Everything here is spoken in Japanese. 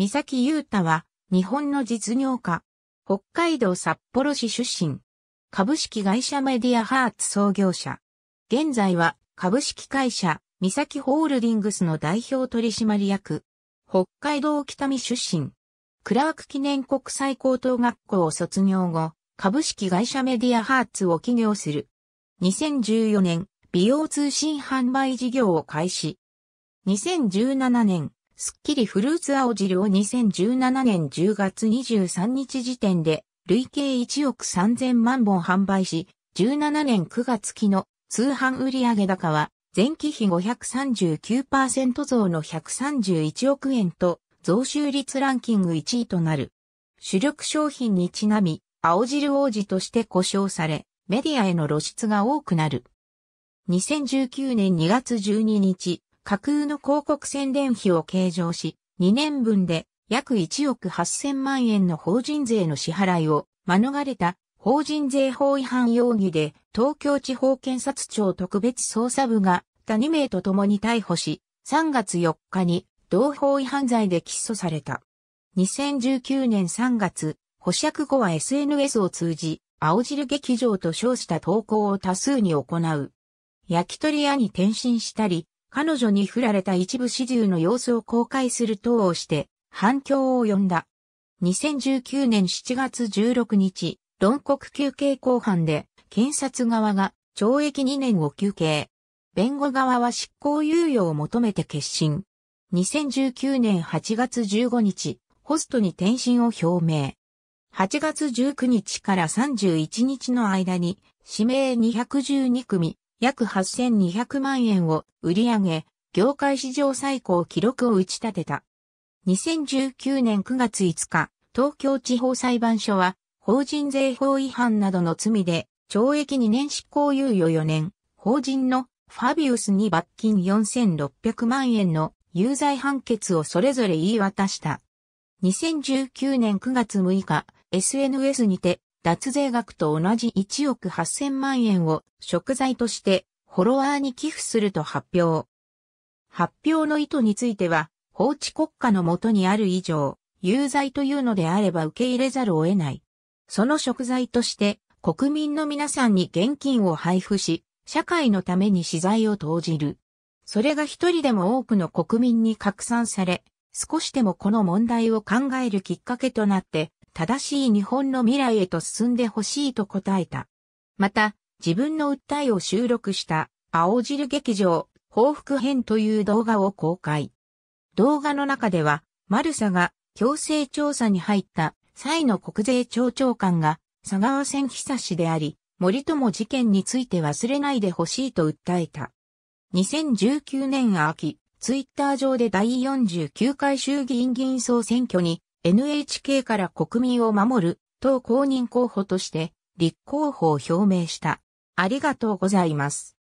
三崎優太は、日本の実業家。北海道札幌市出身。株式会社メディアハーツ創業者。現在は、株式会社、三崎ホールディングスの代表取締役。北海道北見出身。クラーク記念国際高等学校を卒業後、株式会社メディアハーツを起業する。2014年、美容通信販売事業を開始。2017年、スッキリフルーツ青汁を2017年10月23日時点で、累計1億3000万本販売し、17年9月期の通販売上高は、前期比539%増の131億円と、増収率ランキング1位となる。主力商品にちなみ、青汁王子として呼称され、メディアへの露出が多くなる。2019年2月12日、架空の広告宣伝費を計上し、2年分で約1億8000万円の法人税の支払いを免れた法人税法違反容疑で東京地方検察庁特別捜査部が他2名と共に逮捕し、3月4日に同法違反罪で起訴された。2019年3月、保釈後は SNS を通じ、青汁劇場と称した投稿を多数に行う。焼き鳥屋に転身したり、彼女に振られた一部始終の様子を公開する等をして反響を呼んだ。2019年7月16日、論告休刑公判で検察側が懲役2年を休刑。弁護側は執行猶予を求めて決心。2019年8月15日、ホストに転身を表明。8月19日から31日の間に、指名212組、約8200万円を売り上げ、業界史上最高記録を打ち立てた。2019年9月5日、東京地方裁判所は、法人税法違反などの罪で、懲役2年執行猶予4年、法人のファビウスに罰金4600万円の有罪判決をそれぞれ言い渡した。2019年9月6日、SNS にて脱税額と同じ1億8000万円を食材としてフォロワーに寄付すると発表。発表の意図については、法治国家のもとにある以上、有罪というのであれば受け入れざるを得ない。その食材として、国民の皆さんに現金を配布し、社会のために資材を投じる。それが一人でも多くの国民に拡散され、少しでもこの問題を考えるきっかけとなって、正しい日本の未来へと進んでほしいと答えた。また、自分の訴えを収録した青汁劇場報復編という動画を公開。動画の中では、マルサが強制調査に入った際の国税庁長官が佐川線久しであり、森友事件について忘れないでほしいと訴えた。2019年秋、ツイッター上で第49回衆議院議員総選挙に NHK から国民を守る党公認候補として立候補を表明した。ありがとうございます。